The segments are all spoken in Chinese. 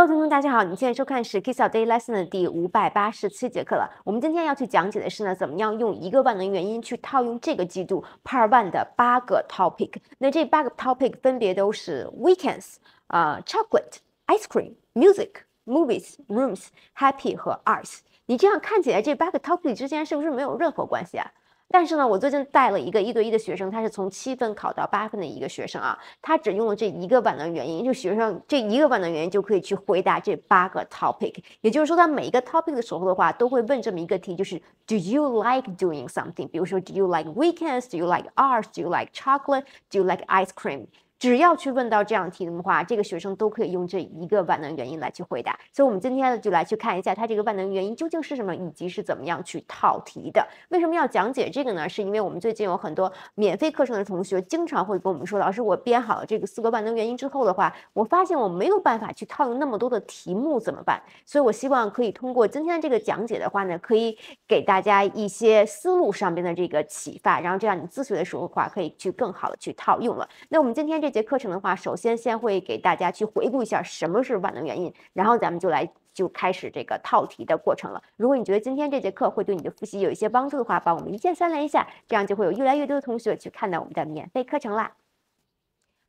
Hello，听众，大家好，你现在收看是 KISSAL DAY LESSON 的第五百八十七节课了。我们今天要去讲解的是呢，怎么样用一个万能原因去套用这个季度 Part One 的八个 topic。那这八个 topic 分别都是 weekends，啊，chocolate，ice cream，music，movies，rooms，happy 和 arts。你这样看起来，这八个 topic 之间是不是没有任何关系啊？但是呢，我最近带了一个一对一的学生，他是从七分考到八分的一个学生啊，他只用了这一个版的原因，就学生这一个版的原因就可以去回答这八个 topic。也就是说，他每一个 topic 的时候的话，都会问这么一个题，就是 Do you like doing something？比如说，Do you like weekends？Do you like art？Do you like chocolate？Do you like ice cream？只要去问到这样题的话，这个学生都可以用这一个万能原因来去回答。所以，我们今天就来去看一下它这个万能原因究竟是什么，以及是怎么样去套题的。为什么要讲解这个呢？是因为我们最近有很多免费课程的同学经常会跟我们说：“老师，我编好了这个四个万能原因之后的话，我发现我没有办法去套用那么多的题目，怎么办？”所以，我希望可以通过今天这个讲解的话呢，可以给大家一些思路上边的这个启发，然后这样你自学的时候的话，可以去更好的去套用了。那我们今天这。这节课程的话，首先先会给大家去回顾一下什么是万能原因，然后咱们就来就开始这个套题的过程了。如果你觉得今天这节课会对你的复习有一些帮助的话，帮我们一键三连一下，这样就会有越来越多的同学去看到我们的免费课程啦。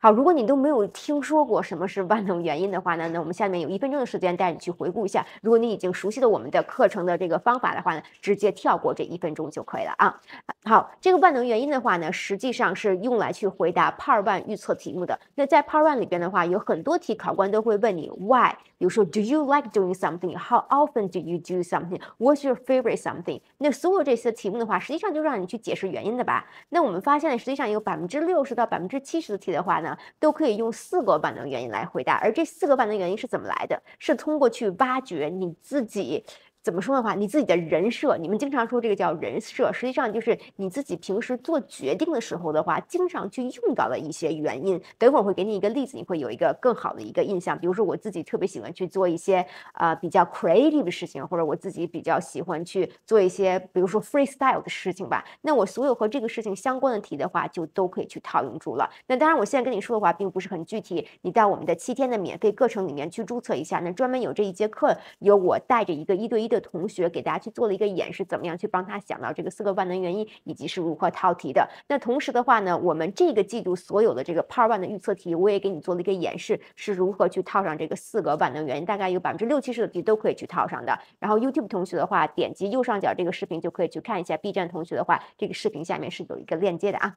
好，如果你都没有听说过什么是万能原因的话呢，那我们下面有一分钟的时间带你去回顾一下。如果你已经熟悉了我们的课程的这个方法的话呢，直接跳过这一分钟就可以了啊。好，这个万能原因的话呢，实际上是用来去回答 part one 预测题目的。那在 part one 里边的话，有很多题考官都会问你 why。比如说，Do you like doing something? How often do you do something? What's your favorite something? 那所有这些题目的话，实际上就让你去解释原因的吧。那我们发现了，实际上有百分之六十到百分之七十的题的话呢，都可以用四个万能原因来回答。而这四个万能原因是怎么来的？是通过去挖掘你自己。怎么说的话，你自己的人设，你们经常说这个叫人设，实际上就是你自己平时做决定的时候的话，经常去用到的一些原因。等会儿会给你一个例子，你会有一个更好的一个印象。比如说我自己特别喜欢去做一些呃比较 creative 的事情，或者我自己比较喜欢去做一些比如说 freestyle 的事情吧。那我所有和这个事情相关的题的话，就都可以去套用住了。那当然，我现在跟你说的话并不是很具体。你在我们的七天的免费课程里面去注册一下，那专门有这一节课，由我带着一个一对一。的同学给大家去做了一个演示，怎么样去帮他想到这个四个万能原因，以及是如何套题的。那同时的话呢，我们这个季度所有的这个 Part One 的预测题，我也给你做了一个演示，是如何去套上这个四个万能原因，大概有百分之六七十的题都可以去套上的。然后 YouTube 同学的话，点击右上角这个视频就可以去看一下；B 站同学的话，这个视频下面是有一个链接的啊。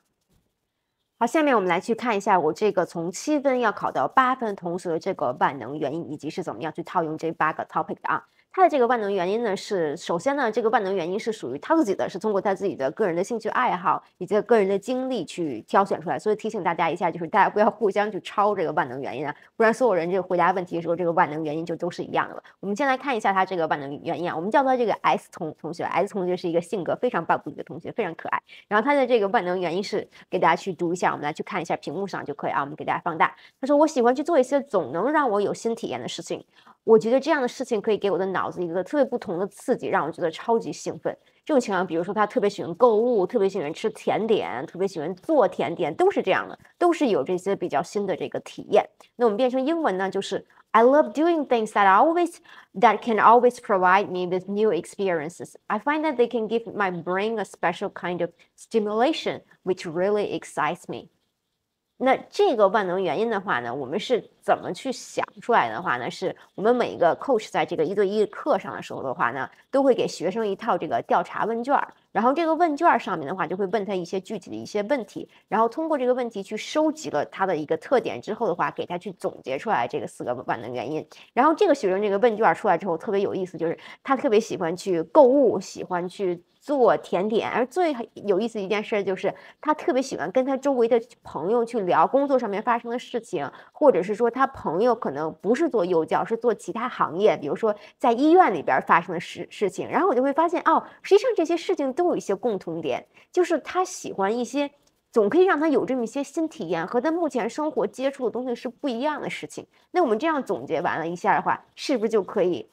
好，下面我们来去看一下我这个从七分要考到八分同学的这个万能原因，以及是怎么样去套用这八个 Topic 的啊。他的这个万能原因呢，是首先呢，这个万能原因是属于他自己的，是通过他自己的个人的兴趣爱好以及个人的经历去挑选出来。所以提醒大家一下，就是大家不要互相去抄这个万能原因啊，不然所有人这个回答问题的时候，这个万能原因就都是一样的了。我们先来看一下他这个万能原因啊，我们叫他这个 S 同同学，S 同学是一个性格非常棒爆一的同学，非常可爱。然后他的这个万能原因是给大家去读一下，我们来去看一下屏幕上就可以啊，我们给大家放大。他说：“我喜欢去做一些总能让我有新体验的事情。”我觉得这样的事情可以给我的脑子一个特别不同的刺激，让我觉得超级兴奋。这种情况，比如说他特别喜欢购物，特别喜欢吃甜点，特别喜欢做甜点，都是这样的，都是有这些比较新的这个体验。那我们变成英文呢，就是 I love doing things that always that can always provide me with new experiences. I find that they can give my brain a special kind of stimulation, which really excites me. 那这个万能原因的话呢，我们是怎么去想出来的话呢？是我们每一个 coach 在这个一对一课上的时候的话呢，都会给学生一套这个调查问卷儿，然后这个问卷儿上面的话就会问他一些具体的一些问题，然后通过这个问题去收集了他的一个特点之后的话，给他去总结出来这个四个万能原因。然后这个学生这个问卷儿出来之后特别有意思，就是他特别喜欢去购物，喜欢去。做甜点，而最有意思的一件事就是，他特别喜欢跟他周围的朋友去聊工作上面发生的事情，或者是说他朋友可能不是做幼教，是做其他行业，比如说在医院里边发生的事事情。然后我就会发现，哦，实际上这些事情都有一些共同点，就是他喜欢一些总可以让他有这么一些新体验，和他目前生活接触的东西是不一样的事情。那我们这样总结完了一下的话，是不是就可以？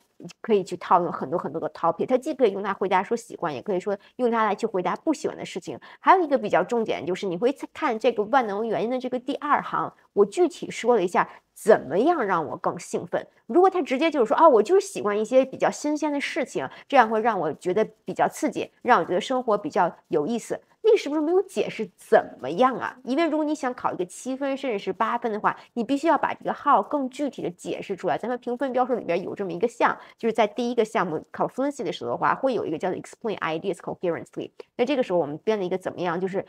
可以去套用很多很多的 topic，它既可以用它回答说喜欢，也可以说用它来去回答不喜欢的事情。还有一个比较重点就是，你会看这个万能原因的这个第二行，我具体说了一下怎么样让我更兴奋。如果他直接就是说啊，我就是喜欢一些比较新鲜的事情，这样会让我觉得比较刺激，让我觉得生活比较有意思。为什么没有解释怎么样啊？因为如果你想考一个七分，甚至是八分的话，你必须要把这个号更具体的解释出来。咱们评分标准里边有这么一个项，就是在第一个项目考分析的时候的话，会有一个叫做 explain ideas coherently。那这个时候我们编了一个怎么样，就是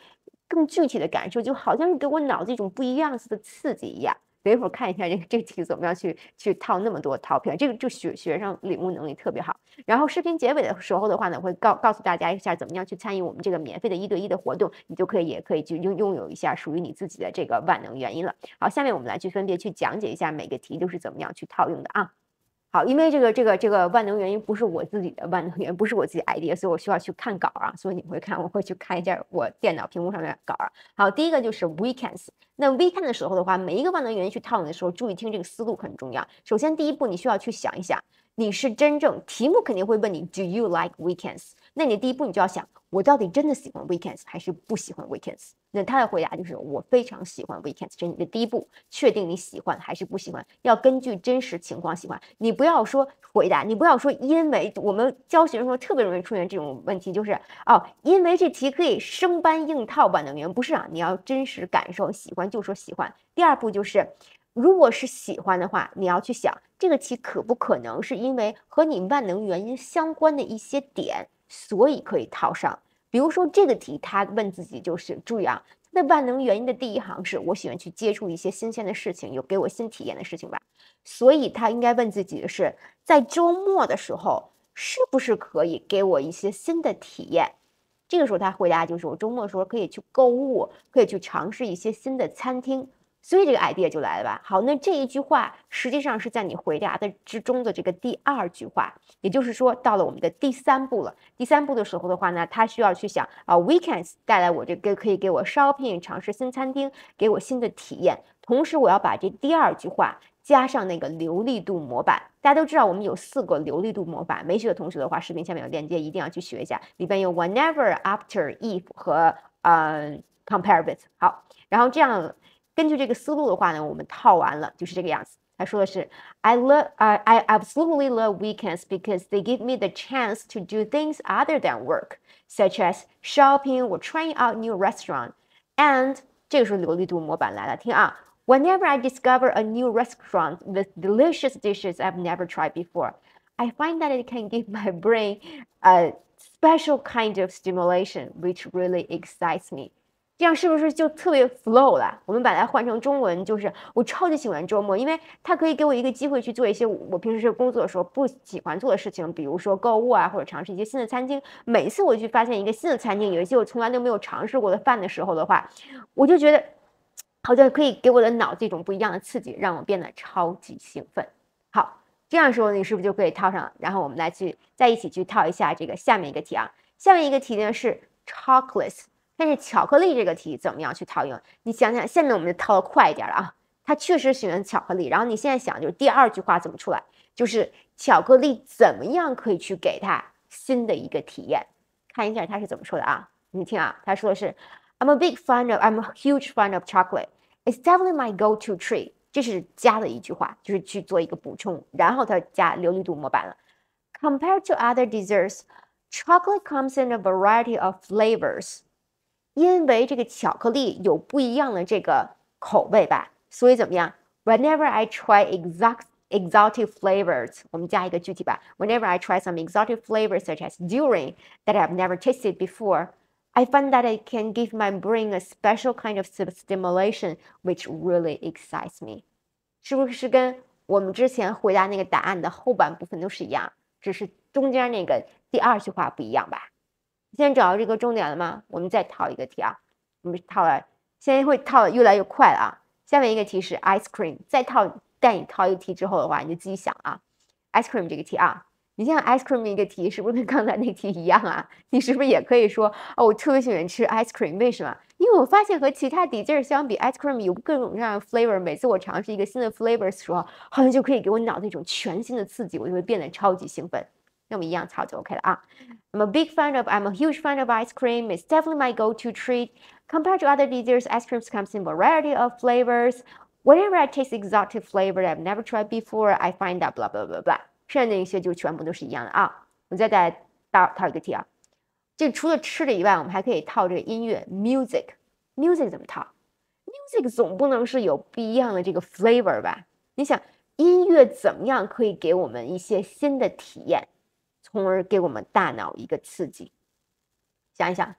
更具体的感受，就好像是给我脑子一种不一样子的刺激一样。等一会儿看一下这个这个题怎么样去去套那么多套片，这个就学学生领悟能力特别好。然后视频结尾的时候的话呢，会告告诉大家一下怎么样去参与我们这个免费的一对一的活动，你就可以也可以去拥拥有一下属于你自己的这个万能原因了。好，下面我们来去分别去讲解一下每个题都是怎么样去套用的啊。好，因为这个这个这个万能原因不是我自己的万能原，因，不是我自己 idea，所以我需要去看稿啊，所以你会看，我会去看一下我电脑屏幕上面稿啊。好，第一个就是 weekends，那 weekend 的时候的话，每一个万能原因去套用的时候，注意听这个思路很重要。首先第一步你需要去想一想。你是真正题目肯定会问你，Do you like weekends？那你第一步你就要想，我到底真的喜欢 weekends 还是不喜欢 weekends？那他的回答就是我非常喜欢 weekends，这是你的第一步，确定你喜欢还是不喜欢，要根据真实情况喜欢。你不要说回答，你不要说，因为我们教学生说特别容易出现这种问题，就是哦，因为这题可以生搬硬套，吧。你原因，不是啊，你要真实感受喜欢就说喜欢。第二步就是。如果是喜欢的话，你要去想这个题可不可能是因为和你万能原因相关的一些点，所以可以套上。比如说这个题，他问自己就是注意啊，那万能原因的第一行是我喜欢去接触一些新鲜的事情，有给我新体验的事情吧。所以他应该问自己的是，在周末的时候是不是可以给我一些新的体验？这个时候他回答就是我周末的时候可以去购物，可以去尝试一些新的餐厅。所以这个 idea 就来了吧。好，那这一句话实际上是在你回答的之中的这个第二句话，也就是说到了我们的第三步了。第三步的时候的话呢，他需要去想啊，weekends 带来我这个可以给我 shopping 尝试新餐厅，给我新的体验。同时，我要把这第二句话加上那个流利度模板。大家都知道，我们有四个流利度模板，没学的同学的话，视频下面有链接，一定要去学一下。里边有 whenever、after、if 和嗯，compare with。好，然后这样。根据这个思路的话呢，我们套完了就是这个样子。他说的是，I I absolutely love weekends because they give me the chance to do things other than work, such as shopping or trying out new restaurant. And，Whenever I discover a new restaurant with delicious dishes I've never tried before, I find that it can give my brain a special kind of stimulation, which really excites me. 这样是不是就特别 flow 了？我们把它换成中文，就是我超级喜欢周末，因为它可以给我一个机会去做一些我平时工作的时候不喜欢做的事情，比如说购物啊，或者尝试一些新的餐厅。每次我去发现一个新的餐厅，有一些我从来都没有尝试过的饭的时候的话，我就觉得 好像可以给我的脑子一种不一样的刺激，让我变得超级兴奋。好，这样说你是不是就可以套上然后我们来去再一起去套一下这个下面一个题啊，下面一个题呢是 chocolate。但是巧克力这个题怎么样去套用？你想想，下面我们就套的快一点了啊！他确实喜欢巧克力，然后你现在想就是第二句话怎么出来？就是巧克力怎么样可以去给他新的一个体验？看一下他是怎么说的啊！你听啊，他说的是：I'm a big fan of I'm a huge fan of chocolate. It's definitely my go-to treat. 这是加了一句话，就是去做一个补充，然后他加流利度模板了。Compared to other desserts, chocolate comes in a variety of flavors. 因为这个巧克力有不一样的这个口味吧，所以怎么样？Whenever I try exotic exotic flavors，我们加一个具体吧。Whenever I try some exotic flavors such as durian that I've never tasted before, I find that it can give my brain a special kind of stimulation which really excites me。是不是跟我们之前回答那个答案的后半部分都是一样，只是中间那个第二句话不一样吧？现在找到这个重点了吗？我们再套一个题啊，我们套来，现在会套的越来越快了啊。下面一个题是 ice cream，再套带你套一个题之后的话，你就自己想啊，ice cream 这个题啊，你像 ice cream 一个题是不是跟刚才那题一样啊？你是不是也可以说，哦，我特别喜欢吃 ice cream，为什么？因为我发现和其他底劲儿相比，ice cream 有各种各样的 flavor，每次我尝试一个新的 flavor s 时候，好像就可以给我脑子一种全新的刺激，我就会变得超级兴奋。那我们一样抄就 OK 了啊。I'm a big fan of, I'm a huge fan of ice cream. It's definitely my go-to treat. Compared to other desserts, ice creams comes in variety of flavors. Whenever I taste exotic flavor I've never tried before, I find that blah blah blah blah。剩下那一些就全部都是一样的啊。我们再再套套一个题啊。这除了吃的以外，我们还可以套这个音乐 music。music 怎么套？music 总不能是有不一样的这个 flavor 吧？你想，音乐怎么样可以给我们一些新的体验？从而给我们大脑一个刺激。想一想，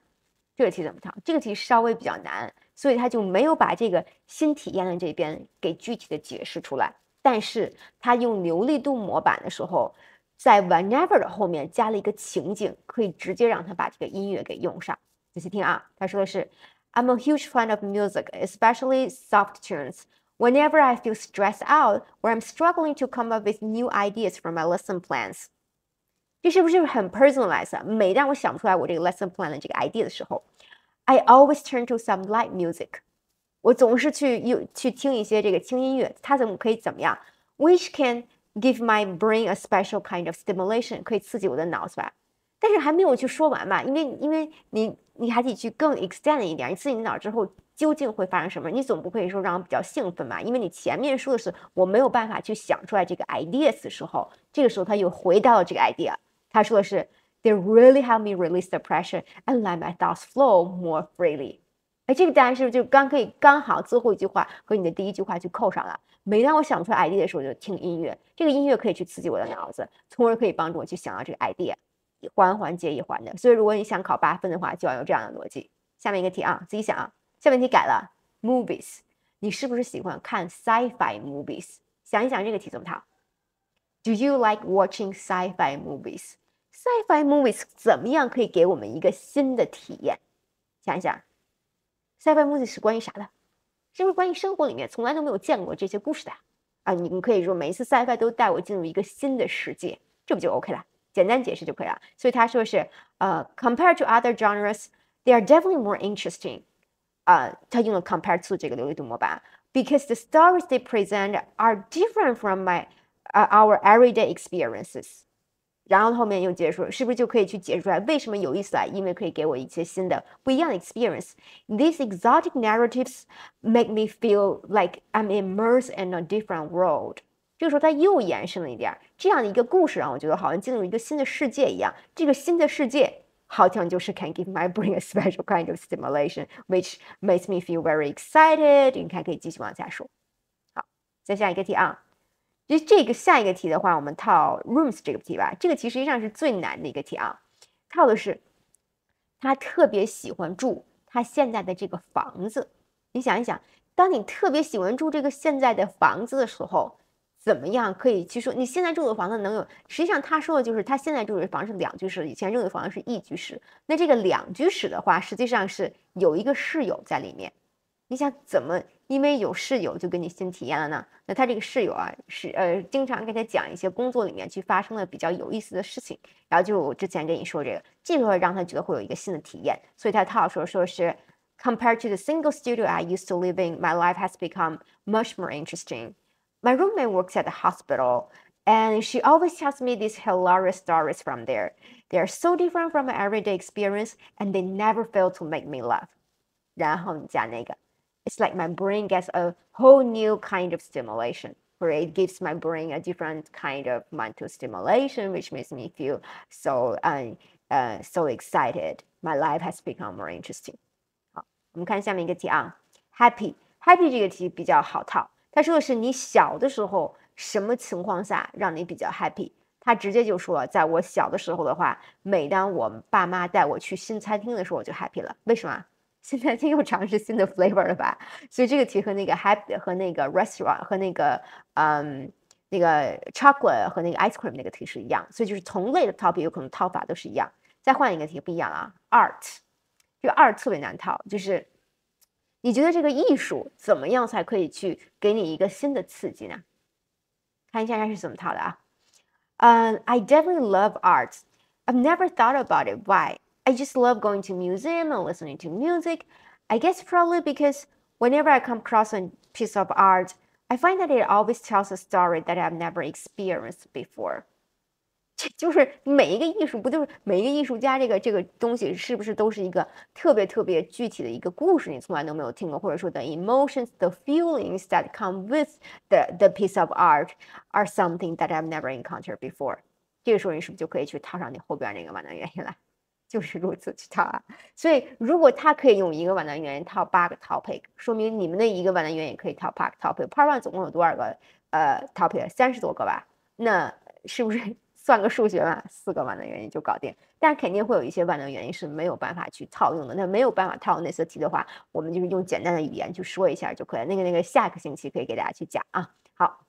这个题怎么答？这个题稍微比较难，所以他就没有把这个新体验的这边给具体的解释出来。但是他用流利度模板的时候，在 whenever 的后面加了一个情景，可以直接让他把这个音乐给用上。仔细听啊，他说的是：“I'm a huge fan of music, especially soft tunes. Whenever I feel stressed out or I'm struggling to come up with new ideas for my lesson plans.” 这是不是很 personalized？每当我想不出来我这个 lesson plan 的这个 idea 的时候，I always turn to some light music。我总是去又去听一些这个轻音乐，它怎么可以怎么样？Which can give my brain a special kind of stimulation，可以刺激我的脑子吧？但是还没有去说完嘛，因为因为你你还得去更 extend 一点，你刺激脑之后究竟会发生什么？你总不可以说让我比较兴奋嘛，因为你前面说的是我没有办法去想出来这个 ideas 的时候，这个时候他又回到了这个 idea。他说的是，They really help me release the pressure and let my thoughts flow more freely。哎，这个答案是不是就刚可以刚好最后一句话和你的第一句话就扣上了？每当我想出 idea 的时候，就听音乐，这个音乐可以去刺激我的脑子，从而可以帮助我去想到这个 idea，一环环接一环的。所以如果你想考八分的话，就要有这样的逻辑。下面一个题啊，自己想啊。下面题改了，Movies，你是不是喜欢看 sci-fi movies？想一想这个题怎么套 d o you like watching sci-fi movies？Sci-fi movies 怎么样可以给我们一个新的体验？想一想，Sci-fi movies 是关于啥的？是不是关于生活里面从来都没有见过这些故事的？啊，你们可以说每一次 Sci-fi 都带我进入一个新的世界，这不就 OK 了？简单解释就可以了。所以他说是，呃，compared to other genres, they are definitely more interesting。啊，他用了 c o m p a r e to 这个流利度模板，because the stories they present are different from my, our everyday experiences。然后后面又解释出来，是不是就可以去解释出来为什么有意思啊？因为可以给我一些新的不一样的 experience。These exotic narratives make me feel like I'm immersed in a different world。这个时候它又延伸了一点，这样的一个故事让我觉得好像进入一个新的世界一样。这个新的世界好像就是 can give my brain a special kind of stimulation, which makes me feel very excited。你看，可以继续往下说。好，再下一个题啊。其实这个下一个题的话，我们套 rooms 这个题吧。这个题实际上是最难的一个题啊。套的是他特别喜欢住他现在的这个房子。你想一想，当你特别喜欢住这个现在的房子的时候，怎么样可以去说你现在住的房子能有？实际上他说的就是他现在住的房是两居室，以前住的房子是一居室。那这个两居室的话，实际上是有一个室友在里面。你想怎么？因为有室友就跟你新体验了呢。那他这个室友啊，是呃，经常跟他讲一些工作里面去发生的比较有意思的事情。然后就我之前跟你说这个，这个会让他觉得会有一个新的体验。所以他他好说说是，compared to the single studio I used to live in, my life has become much more interesting. My roommate works at the hospital. And she always tells me these hilarious stories from there. They are so different from my everyday experience, and they never fail to make me laugh. 然后你加那个 it's like my brain gets a whole new kind of stimulation right it gives my brain a different kind of mental stimulation which makes me feel so uh, uh, so excited my life has become more interesting 好我们看下面一个题啊 happy happy 这个题比较好套他说的是你小的时候什么情况下让你比较 happy happy 了。为什么？现在又尝试新的 flavor 了吧？所以这个题和那个 happy 和那个 restaurant 和那个嗯那个 chocolate 和那个 ice cream 那个题是一样，所以就是同类的 topic 有可能套法都是一样。再换一个题不一样啊，art，这个 art 特别难套，就是你觉得这个艺术怎么样才可以去给你一个新的刺激呢？看一下他是怎么套的啊，嗯，I definitely love art. I've never thought about it. Why? I just love going to museum and listening to music. I guess probably because whenever I come across a piece of art, I find that it always tells a story that I've never experienced before. 就是每一个艺术，不就是每一个艺术家这个这个东西，是不是都是一个特别特别具体的一个故事？你从来都没有听过，或者说 emotions, the feelings that come with the the piece of art are something that I've never encountered before. 这个时候你是不是就可以去套上你后边那个万能原因了？就是如此去套啊，所以如果他可以用一个万能原因套八个 topic，说明你们那一个万能原因也可以套八个 topic。Part one 总共有多少个呃 topic？三十多个吧？那是不是 算个数学嘛？四个万能原因就搞定？但肯定会有一些万能原因是没有办法去套用的。那没有办法套用那些题的话，我们就是用简单的语言去说一下就可以。那个那个下个星期可以给大家去讲啊。好。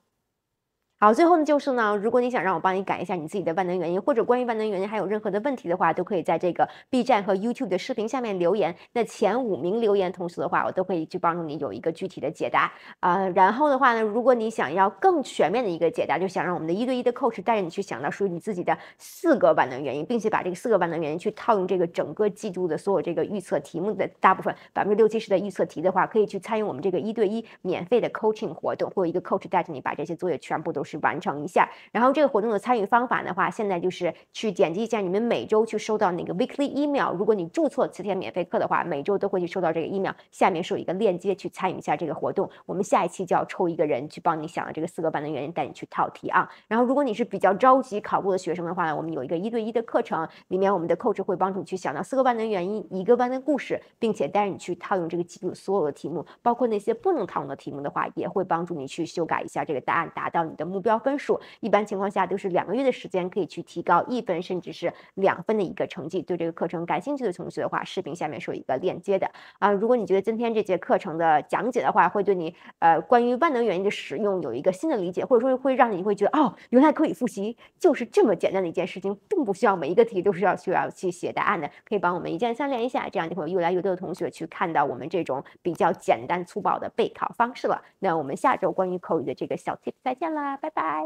好，最后呢就是呢，如果你想让我帮你改一下你自己的万能原因，或者关于万能原因还有任何的问题的话，都可以在这个 B 站和 YouTube 的视频下面留言。那前五名留言同时的话，我都可以去帮助你有一个具体的解答啊。然后的话呢，如果你想要更全面的一个解答，就想让我们的一对一的 coach 带着你去想到属于你自己的四个万能原因，并且把这个四个万能原因去套用这个整个季度的所有这个预测题目的大部分百分之六七十的预测题的话，可以去参与我们这个一对一免费的 coaching 活动，会有一个 coach 带着你把这些作业全部都是。去完成一下，然后这个活动的参与方法的话，现在就是去点击一下你们每周去收到那个 weekly email。如果你注册词典免费课的话，每周都会去收到这个 email。下面是有一个链接，去参与一下这个活动。我们下一期就要抽一个人去帮你想到这个四个班的原因，带你去套题啊。然后如果你是比较着急考过的学生的话，我们有一个一对一的课程，里面我们的 coach 会帮助你去想到四个万能原因、一个万能故事，并且带你去套用这个记录所有的题目，包括那些不能套用的题目的话，也会帮助你去修改一下这个答案，达到你的目。标分数，一般情况下都是两个月的时间可以去提高一分甚至是两分的一个成绩。对这个课程感兴趣的同学的话，视频下面是有一个链接的啊。如果你觉得今天这节课程的讲解的话，会对你呃关于万能原因的使用有一个新的理解，或者说会让你会觉得哦原来可以复习，就是这么简单的一件事情，并不需要每一个题都是要需要去写答案的。可以帮我们一键三连一下，这样就会越来越多的同学去看到我们这种比较简单粗暴的备考方式了。那我们下周关于口语的这个小 tip 再见啦。拜拜。